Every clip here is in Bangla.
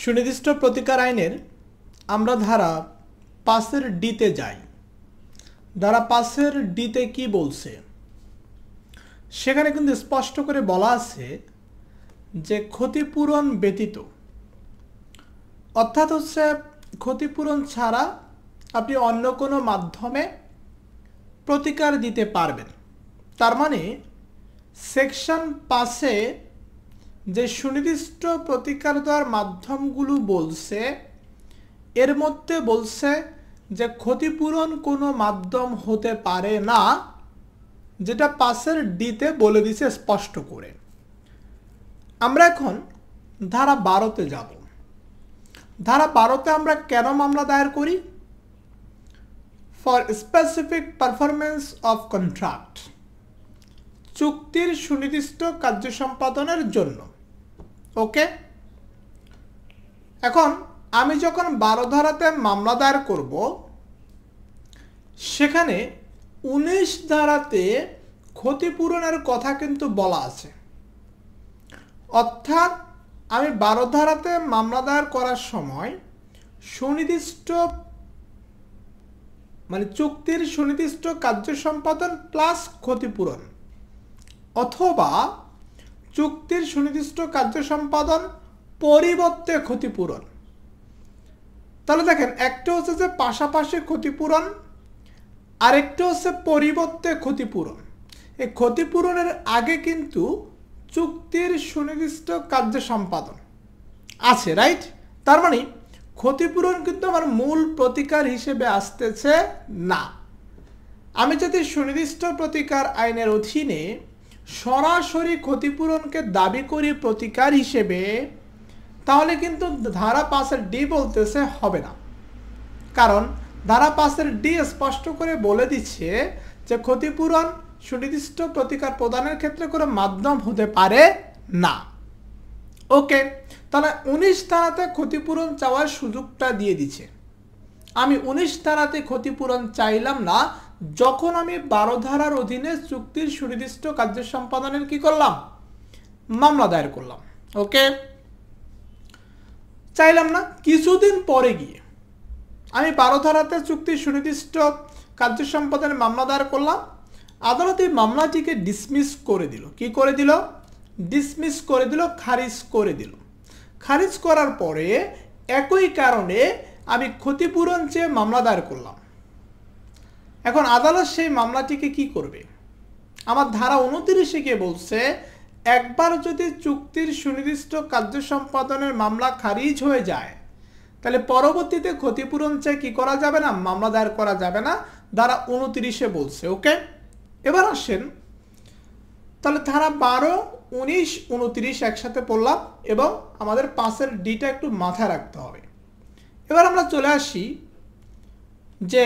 সুনির্দিষ্ট প্রতিকার আইনের আমরা ধারা পাশের ডিতে যাই ধারা পাশের ডিতে কি বলছে সেখানে কিন্তু স্পষ্ট করে বলা আছে যে ক্ষতিপূরণ ব্যতীত অর্থাৎ হচ্ছে ক্ষতিপূরণ ছাড়া আপনি অন্য কোনো মাধ্যমে প্রতিকার দিতে পারবেন তার মানে সেকশন পাশে যে সুনির্দিষ্ট প্রতিকার দেওয়ার মাধ্যমগুলো বলছে এর মধ্যে বলছে যে ক্ষতিপূরণ কোনো মাধ্যম হতে পারে না যেটা পাশের ডিতে বলে দিছে স্পষ্ট করে আমরা এখন ধারা বারোতে যাব ধারা বারোতে আমরা কেন মামলা দায়ের করি for specific performance of contract চুক্তির সুনির্দিষ্ট কার্য সম্পাদনের জন্য ওকে এখন আমি যখন বারো ধারাতে মামলা দায়ের করব সেখানে উনিশ ধারাতে ক্ষতিপূরণের কথা কিন্তু বলা আছে অর্থাৎ আমি বারো ধারাতে মামলা দায়ের করার সময় সুনির্দিষ্ট মানে চুক্তির সুনির্দিষ্ট কার্য সম্পাদন প্লাস ক্ষতিপূরণ অথবা চুক্তির সুনির্দিষ্ট কার্য সম্পাদন পরিবর্তে ক্ষতিপূরণ তাহলে দেখেন একটা হচ্ছে যে পাশাপাশি ক্ষতিপূরণ আরেকটা হচ্ছে পরিবর্তে ক্ষতিপূরণ এই ক্ষতিপূরণের আগে কিন্তু চুক্তির সুনির্দিষ্ট কার্য সম্পাদন আছে রাইট তার মানে ক্ষতিপূরণ কিন্তু আমার মূল প্রতিকার হিসেবে আসতেছে না আমি যদি সুনির্দিষ্ট প্রতিকার আইনের অধীনে সরাসরি ক্ষতিপূরণকে দাবি করি প্রতিকার হিসেবে তাহলে কিন্তু ধারা পাশের ডি বলতেছে হবে না কারণ ধারা পাশের ডি স্পষ্ট করে বলে দিচ্ছে যে ক্ষতিপূরণ সুনির্দিষ্ট প্রতিকার প্রদানের ক্ষেত্রে কোনো মাধ্যম হতে পারে না ওকে তাহলে উনিশ ধারাতে ক্ষতিপূরণ চাওয়ার সুযোগটা দিয়ে দিচ্ছে আমি উনিশ ধারাতে ক্ষতিপূরণ চাইলাম না যখন আমি বারো ধারার অধীনে চুক্তির সুনির্দিষ্ট কার্য সম্পাদনের কি করলাম মামলা দায়ের করলাম ওকে চাইলাম না কিছুদিন পরে গিয়ে আমি বারো ধারাতে চুক্তির সুনির্দিষ্ট কার্য সম্পাদনের মামলা দায়ের করলাম আদালত এই মামলাটিকে ডিসমিস করে দিল কি করে দিল ডিসমিস করে দিল খারিজ করে দিল খারিজ করার পরে একই কারণে আমি ক্ষতিপূরণ চেয়ে মামলা দায়ের করলাম এখন আদালত সেই মামলাটিকে কি করবে আমার ধারা উনতিরিশে গিয়ে বলছে একবার যদি চুক্তির সুনির্দিষ্ট কার্য সম্পাদনের মামলা খারিজ হয়ে যায় তাহলে পরবর্তীতে ক্ষতিপূরণ চেয়ে কী করা যাবে না মামলা দায়ের করা যাবে না ধারা উনতিরিশে বলছে ওকে এবার আসেন তাহলে ধারা বারো উনিশ উনতিরিশ একসাথে পড়লাম এবং আমাদের পাশের ডিটা একটু মাথায় রাখতে হবে এবার আমরা চলে আসি যে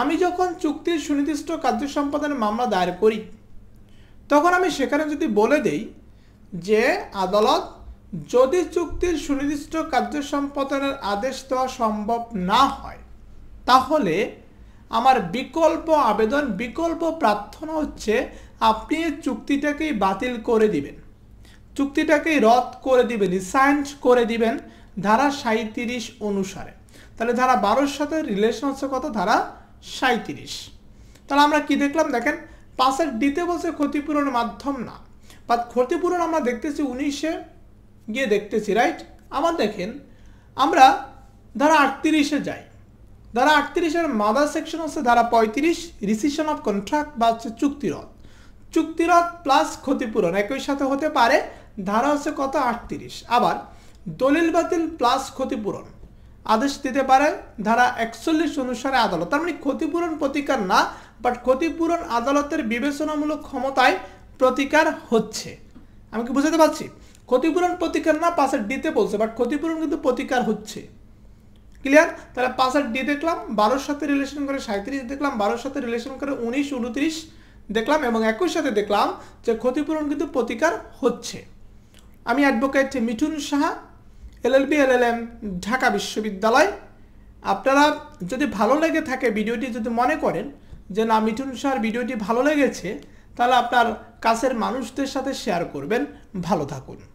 আমি যখন চুক্তির সুনির্দিষ্ট কার্য সম্পাদনের মামলা দায়ের করি তখন আমি সেখানে যদি বলে দেই যে আদালত যদি চুক্তির সুনির্দিষ্ট কার্য সম্পাদনের আদেশ দেওয়া সম্ভব না হয় তাহলে আমার বিকল্প আবেদন বিকল্প প্রার্থনা হচ্ছে আপনি চুক্তিটাকেই বাতিল করে দিবেন চুক্তিটাকেই রদ করে দিবেন রিসাইন্ড করে দিবেন ধারা সাঁত্রিশ অনুসারে তাহলে ধারা বারোর সাথে রিলেশন হচ্ছে কত ধারা সাঁত্রিশ তাহলে আমরা কি দেখলাম দেখেন পাশের ডিতে বলছে ক্ষতিপূরণ মাধ্যম না বা ক্ষতিপূরণ আমরা দেখতেছি উনিশে গিয়ে দেখতেছি রাইট আবার দেখেন আমরা ধারা আটত্রিশে যাই ধারা আটত্রিশের মাদার সেকশন হচ্ছে ধারা পঁয়ত্রিশ রিসিশন অফ কন্ট্রাক্ট বা হচ্ছে চুক্তিরত চুক্তিরত প্লাস ক্ষতিপূরণ একই সাথে হতে পারে ধারা হচ্ছে কত আটত্রিশ আবার দলিল বাতিল প্লাস ক্ষতিপূরণ আদেশ দিতে পারে ধারা একচল্লিশ অনুসারে আদালত তার মানে ক্ষতিপূরণ প্রতিকার না বাট ক্ষতিপূরণ আদালতের বিবেচনামূলক ক্ষমতায় প্রতিকার হচ্ছে আমি কি বুঝাতে পারছি ক্ষতিপূরণ প্রতিকার না পাশের ডিতে বলছে বাট ক্ষতিপূরণ কিন্তু প্রতিকার হচ্ছে ক্লিয়ার তাহলে পাশের ডি দেখলাম বারোর সাথে রিলেশন করে সাঁত্রিশ দেখলাম বারোর সাথে রিলেশন করে উনিশ উনত্রিশ দেখলাম এবং একই সাথে দেখলাম যে ক্ষতিপূরণ কিন্তু প্রতিকার হচ্ছে আমি advocate Mithun Saha LLB LLM Dhaka বিশ্ববিদ্যালয় আপনারা যদি ভালো লেগে থাকে ভিডিওটি যদি মনে করেন যে না মিঠুন স্যার ভিডিওটি ভালো লেগেছে তাহলে আপনার কাছের মানুষদের সাথে শেয়ার করবেন ভালো থাকুন